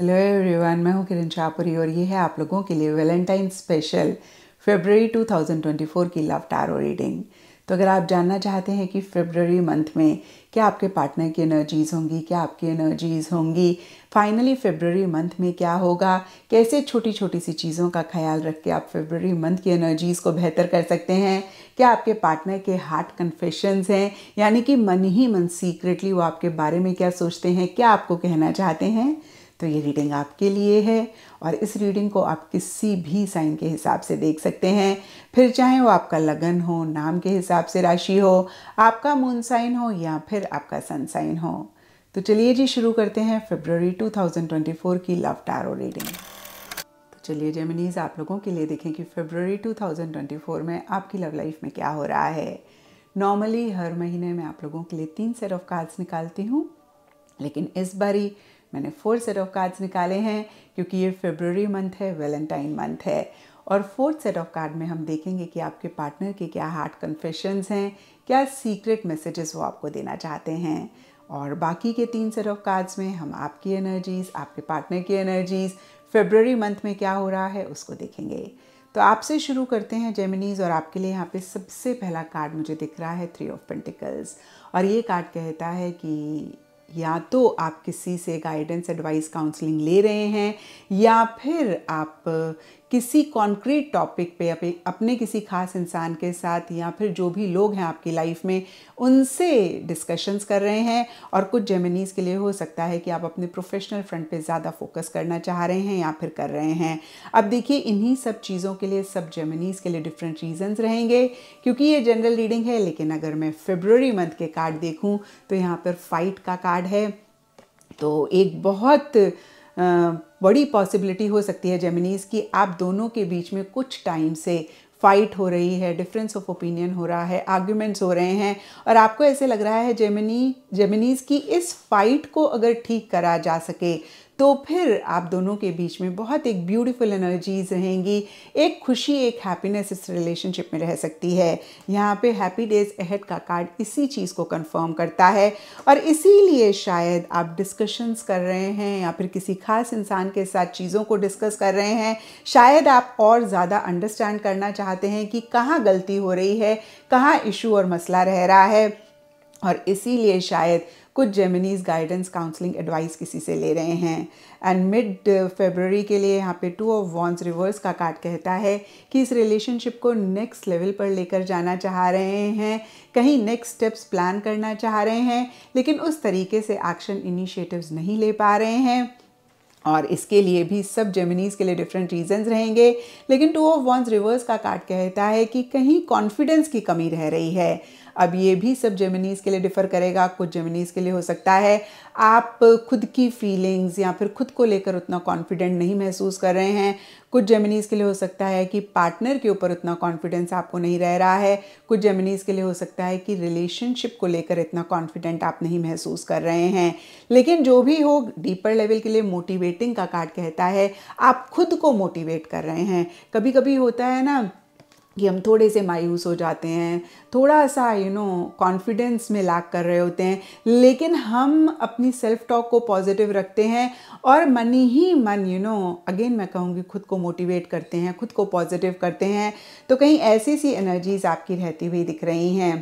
hello everyone मैं हूँ किरण शाहपुरी और ये है आप लोगों के लिए वैलेंटाइन स्पेशल फेबररी 2024 की लव टारो रीडिंग तो अगर आप जानना चाहते हैं कि फेबररी मंथ में क्या आपके पार्टनर की एनर्जीज़ होंगी क्या आपकी एनर्जीज़ होंगी फाइनली फेबररी मंथ में क्या होगा कैसे छोटी छोटी सी चीज़ों का ख्याल रख के आप फेबररी मंथ की एनर्जीज़ को बेहतर कर सकते हैं क्या आपके पार्टनर के हार्ट कन्फेशंस हैं यानी कि मन ही मन सीक्रेटली वो आपके बारे में क्या सोचते हैं क्या आपको कहना चाहते हैं तो ये रीडिंग आपके लिए है और इस रीडिंग को आप किसी भी साइन के हिसाब से देख सकते हैं फिर चाहे वो आपका लगन हो नाम के हिसाब से राशि हो आपका मून साइन हो या फिर आपका सन साइन हो तो चलिए जी शुरू करते हैं फेब्रवरी 2024 की लव टारो रीडिंग तो चलिए जेमिनीज आप लोगों के लिए देखें कि फेब्रवरी 2024 में आपकी लव लाइफ में क्या हो रहा है नॉर्मली हर महीने में आप लोगों के लिए तीन सेट ऑफ कार्ड्स निकालती हूँ लेकिन इस बारी मैंने फोर सेट ऑफ कार्ड्स निकाले हैं क्योंकि ये फेब्रवरी मंथ है वैलेंटाइन मंथ है और फोर्थ सेट ऑफ कार्ड में हम देखेंगे कि आपके पार्टनर के क्या हार्ट कन्फेशंस हैं क्या सीक्रेट मैसेजेस वो आपको देना चाहते हैं और बाकी के तीन सेट ऑफ कार्ड्स में हम आपकी एनर्जीज़ आपके पार्टनर की एनर्जीज़ फेब्रवरी मंथ में क्या हो रहा है उसको देखेंगे तो आपसे शुरू करते हैं जेमिनीज़ और आपके लिए यहाँ पे सबसे पहला कार्ड मुझे दिख रहा है थ्री ऑफ पेंटिकल्स और ये कार्ड कहता है कि या तो आप किसी से गाइडेंस एडवाइस काउंसलिंग ले रहे हैं या फिर आप किसी कॉन्क्रीट टॉपिक पे अपने किसी खास इंसान के साथ या फिर जो भी लोग हैं आपकी लाइफ में उनसे डिस्कशंस कर रहे हैं और कुछ जेमिनीज़ के लिए हो सकता है कि आप अपने प्रोफेशनल फ्रंट पे ज़्यादा फोकस करना चाह रहे हैं या फिर कर रहे हैं अब देखिए इन्हीं सब चीज़ों के लिए सब जेमिनीज़ के लिए डिफरेंट रीज़न्स रहेंगे क्योंकि ये जनरल रीडिंग है लेकिन अगर मैं फेबररी मंथ के कार्ड देखूँ तो यहाँ पर फाइट का कार्ड है तो एक बहुत आ, बड़ी पॉसिबिलिटी हो सकती है जेमिनीज़ की आप दोनों के बीच में कुछ टाइम से फाइट हो रही है डिफरेंस ऑफ ओपिनियन हो रहा है आर्ग्यूमेंट्स हो रहे हैं और आपको ऐसे लग रहा है जेमिनी जेमिनीज़ की इस फाइट को अगर ठीक करा जा सके तो फिर आप दोनों के बीच में बहुत एक ब्यूटीफुल एनर्जीज रहेंगी एक खुशी एक हैप्पीनेस इस रिलेशनशिप में रह सकती है यहाँ पे हैप्पी डेज अहेड का कार्ड इसी चीज़ को कंफर्म करता है और इसीलिए शायद आप डिस्कशंस कर रहे हैं या फिर किसी खास इंसान के साथ चीज़ों को डिस्कस कर रहे हैं शायद आप और ज़्यादा अंडरस्टैंड करना चाहते हैं कि कहाँ गलती हो रही है कहाँ इशू और मसला रह रहा है और इसीलिए शायद कुछ जेमिनीज़ गाइडेंस काउंसलिंग एडवाइस किसी से ले रहे हैं एंड मिड फेबररी के लिए यहाँ पे टू ऑफ वॉन्स रिवर्स का कार्ड कहता है कि इस रिलेशनशिप को नेक्स्ट लेवल पर लेकर जाना चाह रहे हैं कहीं नेक्स्ट स्टेप्स प्लान करना चाह रहे हैं लेकिन उस तरीके से एक्शन इनिशिएटिव्स नहीं ले पा रहे हैं और इसके लिए भी सब जेमिनीज़ के लिए डिफरेंट रीजंस रहेंगे लेकिन टू ऑफ वॉन्स रिवर्स का कार्ड कहता है कि कहीं कॉन्फिडेंस की कमी रह रही है अब ये भी सब जेमिनीज़ के लिए डिफ़र करेगा कुछ जेमिनीज़ के लिए हो सकता है आप खुद की फीलिंग्स या फिर खुद को लेकर उतना कॉन्फिडेंट नहीं महसूस कर रहे हैं कुछ जेमिनीज़ के लिए हो सकता है कि पार्टनर के ऊपर उतना कॉन्फिडेंस आपको नहीं रह रहा है कुछ जेमिनीज़ के लिए हो सकता है कि रिलेशनशिप को लेकर इतना कॉन्फिडेंट आप नहीं महसूस कर रहे हैं लेकिन जो भी हो डीपर लेवल के लिए मोटिवेटिंग का कार्ड कहता है आप खुद को मोटिवेट कर रहे हैं कभी कभी होता है ना कि हम थोड़े से मायूस हो जाते हैं थोड़ा सा यू नो कॉन्फिडेंस में लैक कर रहे होते हैं लेकिन हम अपनी सेल्फ टॉक को पॉजिटिव रखते हैं और मन ही मन यू नो अगेन मैं कहूँगी खुद को मोटिवेट करते हैं खुद को पॉजिटिव करते हैं तो कहीं ऐसी सी एनर्जीज आपकी रहती हुई दिख रही हैं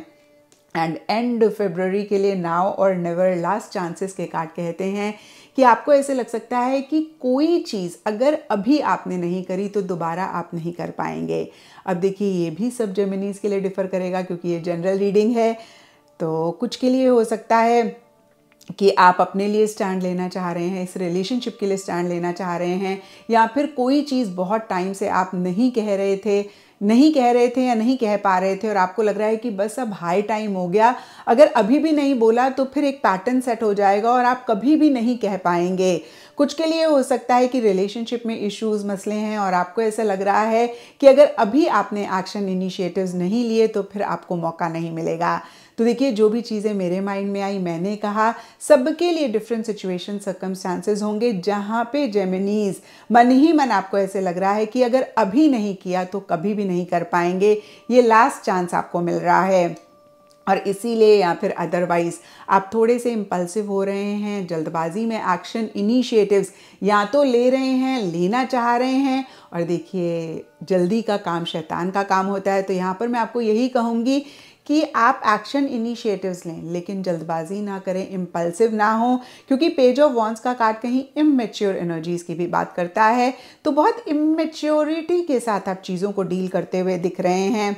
एंड एंड फेबररी के लिए नाव और नेवर लास्ट चांसेस के कार्ड कहते हैं कि आपको ऐसे लग सकता है कि कोई चीज़ अगर अभी आपने नहीं करी तो दोबारा आप नहीं कर पाएंगे अब देखिए ये भी सब जेमिनीज़ के लिए डिफ़र करेगा क्योंकि ये जनरल रीडिंग है तो कुछ के लिए हो सकता है कि आप अपने लिए स्टैंड लेना चाह रहे हैं इस रिलेशनशिप के लिए स्टैंड लेना चाह रहे हैं या फिर कोई चीज़ बहुत टाइम से आप नहीं कह रहे थे नहीं कह रहे थे या नहीं कह पा रहे थे और आपको लग रहा है कि बस अब हाई टाइम हो गया अगर अभी भी नहीं बोला तो फिर एक पैटर्न सेट हो जाएगा और आप कभी भी नहीं कह पाएंगे कुछ के लिए हो सकता है कि रिलेशनशिप में इश्यूज मसले हैं और आपको ऐसा लग रहा है कि अगर अभी आपने एक्शन इनिशिएटिव्स नहीं लिए तो फिर आपको मौका नहीं मिलेगा तो देखिए जो भी चीज़ें मेरे माइंड में आई मैंने कहा सबके लिए डिफरेंट सिचुएशन सर्कमस्टांसेस होंगे जहाँ पे जेमिनीज मन ही मन आपको ऐसे लग रहा है कि अगर अभी नहीं किया तो कभी भी नहीं कर पाएंगे ये लास्ट चांस आपको मिल रहा है और इसीलिए या फिर अदरवाइज़ आप थोड़े से इम्पल्सिव हो रहे हैं जल्दबाजी में एक्शन इनिशिएटिव्स या तो ले रहे हैं लेना चाह रहे हैं और देखिए जल्दी का काम शैतान का काम होता है तो यहाँ पर मैं आपको यही कहूँगी कि आप एक्शन इनिशिएटिव्स लें लेकिन जल्दबाजी ना करें इम्पल्सिव ना हो क्योंकि पेज ऑफ वॉन्स का कार्ड कहीं इमेच्योर एनर्जीज़ की भी बात करता है तो बहुत इमेच्योरिटी के साथ आप चीज़ों को डील करते हुए दिख रहे हैं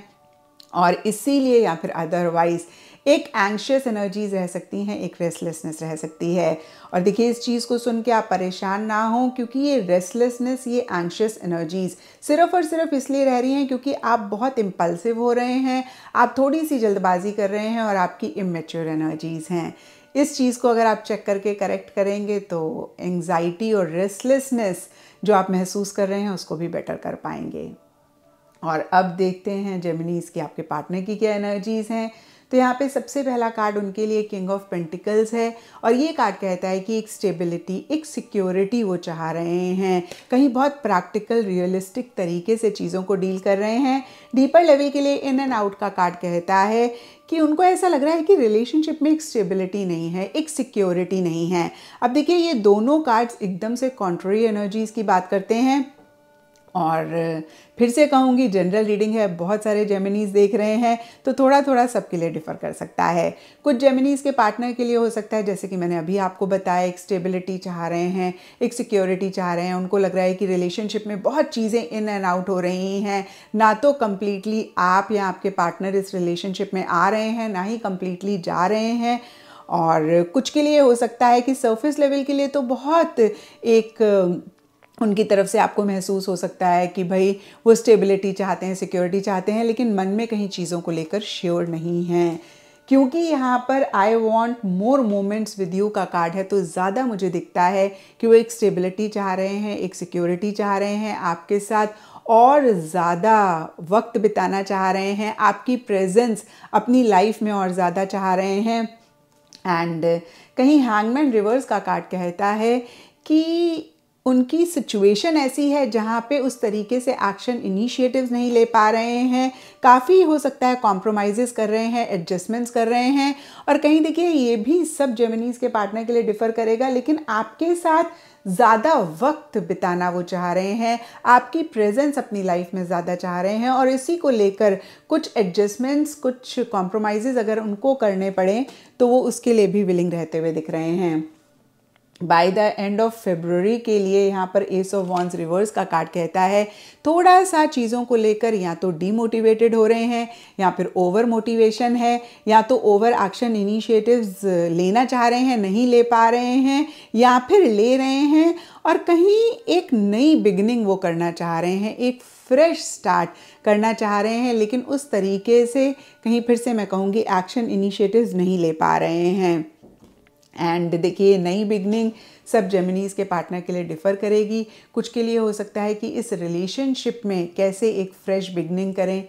और इसीलिए या फिर अदरवाइज़ एक एंशियस एनर्जीज रह सकती हैं एक रेस्टलेसनेस रह सकती है और देखिए इस चीज़ को सुन के आप परेशान ना हों क्योंकि ये रेस्टलेसनेस ये एंशियस एनर्जीज सिर्फ और सिर्फ इसलिए रह रही हैं क्योंकि आप बहुत इम्पल्सिव हो रहे हैं आप थोड़ी सी जल्दबाजी कर रहे हैं और आपकी इमेच्योर एनर्जीज हैं इस चीज़ को अगर आप चेक करके करेक्ट करेंगे तो एंग्जाइटी और रेस्टलेसनेस जो आप महसूस कर रहे हैं उसको भी बेटर कर पाएंगे और अब देखते हैं जेमिनीज की आपके पार्टनर की क्या एनर्जीज़ हैं तो यहाँ पे सबसे पहला कार्ड उनके लिए किंग ऑफ पेंटिकल्स है और ये कार्ड कहता है कि एक स्टेबिलिटी एक सिक्योरिटी वो चाह रहे हैं कहीं बहुत प्रैक्टिकल रियलिस्टिक तरीके से चीज़ों को डील कर रहे हैं डीपर लेवल के लिए इन एंड आउट का कार्ड कहता है कि उनको ऐसा लग रहा है कि रिलेशनशिप में एक स्टेबिलिटी नहीं है एक सिक्योरिटी नहीं है अब देखिए ये दोनों कार्ड्स एकदम से कॉन्ट्री एनर्जीज़ की बात करते हैं और फिर से कहूँगी जनरल रीडिंग है बहुत सारे जेमिनीज़ देख रहे हैं तो थोड़ा थोड़ा सबके लिए डिफ़र कर सकता है कुछ जेमिनीज़ के पार्टनर के लिए हो सकता है जैसे कि मैंने अभी आपको बताया एक स्टेबिलिटी चाह रहे हैं एक सिक्योरिटी चाह रहे हैं उनको लग रहा है कि रिलेशनशिप में बहुत चीज़ें इन एंड आउट हो रही हैं ना तो कम्प्लीटली आप या आपके पार्टनर इस रिलेशनशिप में आ रहे हैं ना ही कम्प्लीटली जा रहे हैं और कुछ के लिए हो सकता है कि सरफेस लेवल के लिए तो बहुत एक उनकी तरफ से आपको महसूस हो सकता है कि भाई वो स्टेबिलिटी चाहते हैं सिक्योरिटी चाहते हैं लेकिन मन में कहीं चीज़ों को लेकर श्योर नहीं है क्योंकि यहाँ पर I want more moments with you का कार्ड है तो ज़्यादा मुझे दिखता है कि वो एक स्टेबिलिटी चाह रहे हैं एक सिक्योरिटी चाह रहे हैं आपके साथ और ज़्यादा वक्त बिताना चाह रहे हैं आपकी प्रेजेंस अपनी लाइफ में और ज़्यादा चाह रहे हैं एंड कहीं हैंगमैन रिवर्स का कार्ड कहता है कि उनकी सिचुएशन ऐसी है जहाँ पे उस तरीके से एक्शन इनिशिएटिव्स नहीं ले पा रहे हैं काफ़ी हो सकता है कॉम्प्रोमाइज़ कर रहे हैं एडजस्टमेंट्स कर रहे हैं और कहीं देखिए ये भी सब जर्मनीज के पार्टनर के लिए डिफ़र करेगा लेकिन आपके साथ ज़्यादा वक्त बिताना वो चाह रहे हैं आपकी प्रेजेंस अपनी लाइफ में ज़्यादा चाह रहे हैं और इसी को लेकर कुछ एडजस्टमेंट्स कुछ कॉम्प्रोमाइज़ अगर उनको करने पड़े तो वो उसके लिए भी विलिंग रहते हुए दिख रहे हैं by the end of February के लिए यहाँ पर एस ऑफ वॉन्स रिवर्स का कार्ड कहता है थोड़ा सा चीज़ों को लेकर या तो डीमोटिवेटेड हो रहे हैं या फिर ओवर मोटिवेशन है या तो ओवर एक्शन इनिशिएटिव्स लेना चाह रहे हैं नहीं ले पा रहे हैं या फिर ले रहे हैं और कहीं एक नई बिगनिंग वो करना चाह रहे हैं एक फ्रेश स्टार्ट करना चाह रहे हैं लेकिन उस तरीके से कहीं फिर से मैं कहूँगी एक्शन इनिशिएटिव्स नहीं ले पा रहे हैं एंड देखिए नई बिगनिंग सब जेमिनीज़ के पार्टनर के लिए डिफ़र करेगी कुछ के लिए हो सकता है कि इस रिलेशनशिप में कैसे एक फ्रेश बिगनिंग करें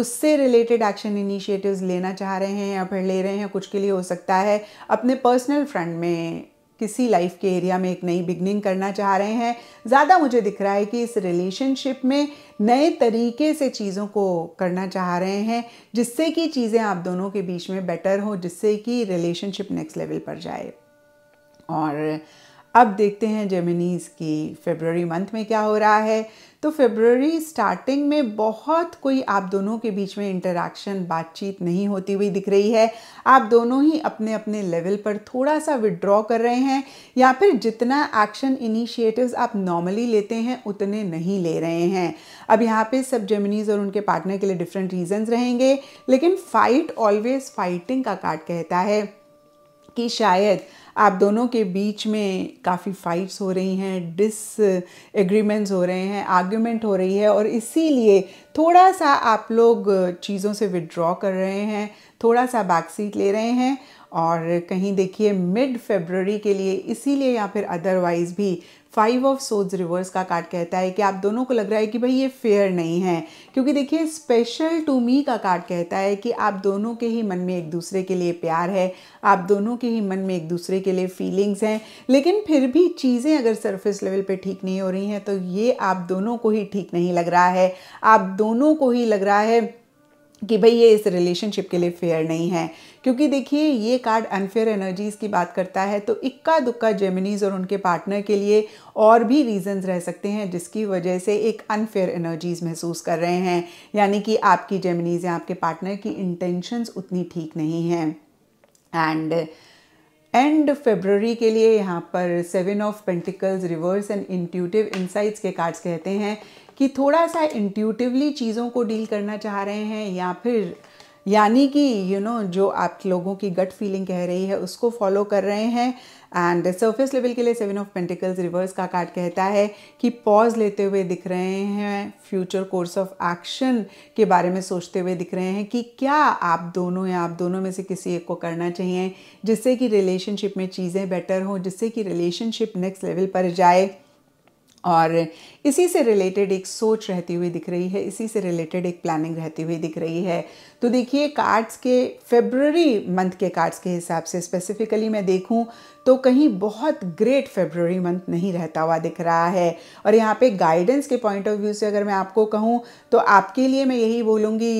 उससे रिलेटेड एक्शन इनिशिएटिव्स लेना चाह रहे हैं या फिर ले रहे हैं कुछ के लिए हो सकता है अपने पर्सनल फ्रंट में किसी लाइफ के एरिया में एक नई बिगनिंग करना चाह रहे हैं ज़्यादा मुझे दिख रहा है कि इस रिलेशनशिप में नए तरीके से चीज़ों को करना चाह रहे हैं जिससे कि चीज़ें आप दोनों के बीच में बेटर हो जिससे कि रिलेशनशिप नेक्स्ट लेवल पर जाए और अब देखते हैं जेमिनीज़ की फेबररी मंथ में क्या हो रहा है तो फेबररी स्टार्टिंग में बहुत कोई आप दोनों के बीच में इंटरेक्शन बातचीत नहीं होती हुई दिख रही है आप दोनों ही अपने अपने लेवल पर थोड़ा सा विड्रॉ कर रहे हैं या फिर जितना एक्शन इनिशिएटिव्स आप नॉर्मली लेते हैं उतने नहीं ले रहे हैं अब यहाँ पे सब जेमिनीज और उनके पार्टनर के लिए डिफरेंट रीजंस रहेंगे लेकिन फाइट ऑलवेज फाइटिंग का कार्ड कहता है कि शायद आप दोनों के बीच में काफ़ी फाइट्स हो रही हैं डिस एग्रीमेंट्स हो रहे हैं आर्ग्यूमेंट हो रही है और इसीलिए थोड़ा सा आप लोग चीज़ों से विड्रॉ कर रहे हैं थोड़ा सा बैक सीट ले रहे हैं और कहीं देखिए मिड फेबररी के लिए इसीलिए या फिर अदरवाइज़ भी फाइव ऑफ सोज रिवर्स का कार्ड कहता है कि आप दोनों को लग रहा है कि भाई ये फेयर नहीं है क्योंकि देखिए स्पेशल टू मी का कार्ड कहता है कि आप दोनों के ही मन में एक दूसरे के लिए प्यार है आप दोनों के ही मन में एक दूसरे के लिए फीलिंग्स हैं लेकिन फिर भी चीज़ें अगर सरफेस लेवल पे ठीक नहीं हो रही हैं तो ये आप दोनों को ही ठीक नहीं लग रहा है आप दोनों को ही लग रहा है कि भाई ये इस रिलेशनशिप के लिए फेयर नहीं है क्योंकि देखिए ये कार्ड अनफेयर एनर्जीज़ की बात करता है तो इक्का दुक्का जेमिनीज और उनके पार्टनर के लिए और भी रीजंस रह सकते हैं जिसकी वजह से एक अनफेयर एनर्जीज़ महसूस कर रहे हैं यानी कि आपकी जेमिनीज या आपके पार्टनर की इंटेंशंस उतनी ठीक नहीं हैं एंड एंड फेबररी के लिए यहाँ पर seven of pentacles reverse and intuitive insights के कार्ड्स कहते हैं कि थोड़ा सा इंट्यूटिवली चीज़ों को डील करना चाह रहे हैं या फिर यानी कि यू नो जो आप लोगों की गट फीलिंग कह रही है उसको फॉलो कर रहे हैं एंड सरफेस लेवल के लिए सेवन ऑफ पेंटिकल्स रिवर्स का कार्ड कहता है कि पॉज लेते हुए दिख रहे हैं फ्यूचर कोर्स ऑफ एक्शन के बारे में सोचते हुए दिख रहे हैं कि क्या आप दोनों या आप दोनों में से किसी एक को करना चाहिए जिससे कि रिलेशनशिप में चीज़ें बेटर हों जिससे कि रिलेशनशिप नेक्स्ट लेवल पर जाए और इसी से रिलेटेड एक सोच रहती हुई दिख रही है इसी से रिलेटेड एक प्लानिंग रहती हुई दिख रही है तो देखिए कार्ड्स के फेबररी मंथ के कार्ड्स के हिसाब से स्पेसिफिकली मैं देखूं तो कहीं बहुत ग्रेट फेबररी मंथ नहीं रहता हुआ दिख रहा है और यहाँ पे गाइडेंस के पॉइंट ऑफ व्यू से अगर मैं आपको कहूँ तो आपके लिए मैं यही बोलूँगी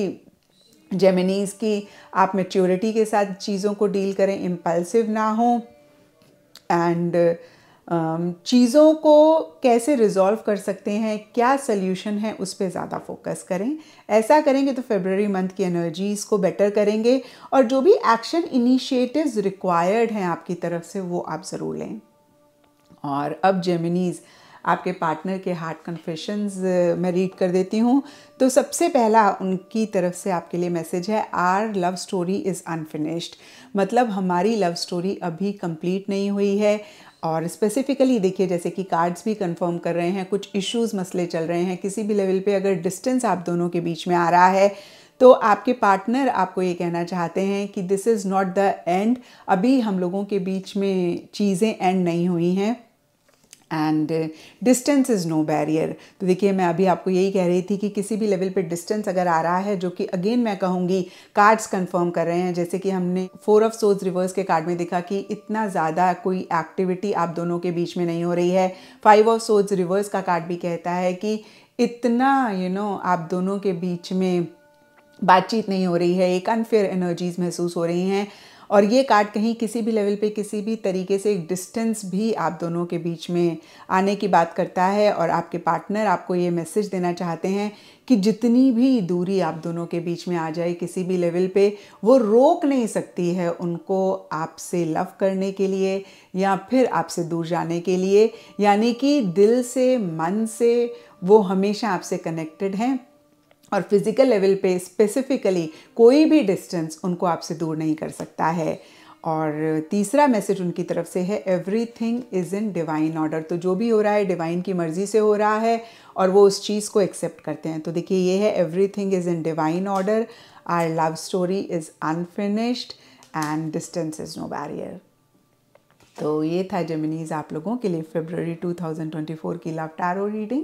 जेमिनीज़ की आप मेच्योरिटी के साथ चीज़ों को डील करें इम्पल्सिव ना हो एंड uh, चीज़ों को कैसे रिजॉल्व कर सकते हैं क्या सल्यूशन है उस पर ज़्यादा फोकस करें ऐसा करेंगे तो फेबररी मंथ की एनर्जीज़ को बेटर करेंगे और जो भी एक्शन इनिशिएटिव्स रिक्वायर्ड हैं आपकी तरफ से वो आप ज़रूर लें और अब जेमिनीज़ आपके पार्टनर के हार्ट कन्फेशंस मैं रीड कर देती हूँ तो सबसे पहला उनकी तरफ से आपके लिए मैसेज है our love story is unfinished मतलब हमारी लव स्टोरी अभी कंप्लीट नहीं हुई है और स्पेसिफिकली देखिए जैसे कि कार्ड्स भी कंफर्म कर रहे हैं कुछ इश्यूज मसले चल रहे हैं किसी भी लेवल पे अगर डिस्टेंस आप दोनों के बीच में आ रहा है तो आपके पार्टनर आपको ये कहना चाहते हैं कि this is not the end अभी हम लोगों के बीच में चीज़ें एंड नहीं हुई हैं and distance is no barrier तो देखिए मैं अभी आपको यही कह रही थी कि किसी भी लेवल पे डिस्टेंस अगर आ रहा है जो कि अगेन मैं कहूँगी कार्ड्स कंफर्म कर रहे हैं जैसे कि हमने फोर ऑफ सोज रिवर्स के कार्ड में देखा कि इतना ज़्यादा कोई एक्टिविटी आप दोनों के बीच में नहीं हो रही है फाइव ऑफ सोज रिवर्स का कार्ड भी कहता है कि इतना यू you नो know, आप दोनों के बीच में बातचीत नहीं हो रही है एक अनफेयर एनर्जीज महसूस हो रही हैं और ये कार्ड कहीं किसी भी लेवल पे किसी भी तरीके से एक डिस्टेंस भी आप दोनों के बीच में आने की बात करता है और आपके पार्टनर आपको ये मैसेज देना चाहते हैं कि जितनी भी दूरी आप दोनों के बीच में आ जाए किसी भी लेवल पे वो रोक नहीं सकती है उनको आपसे लव करने के लिए या फिर आपसे दूर जाने के लिए यानी कि दिल से मन से वो हमेशा आपसे कनेक्टेड हैं और फिज़िकल लेवल पे स्पेसिफिकली कोई भी डिस्टेंस उनको आपसे दूर नहीं कर सकता है और तीसरा मैसेज उनकी तरफ से है everything is in divine order तो जो भी हो रहा है डिवाइन की मर्ज़ी से हो रहा है और वो उस चीज़ को एक्सेप्ट करते हैं तो देखिए ये है everything is in divine order our love story is unfinished and distance is no barrier तो ये था जमिनीज़ आप लोगों के लिए फेबररी 2024 की लव टैरो रीडिंग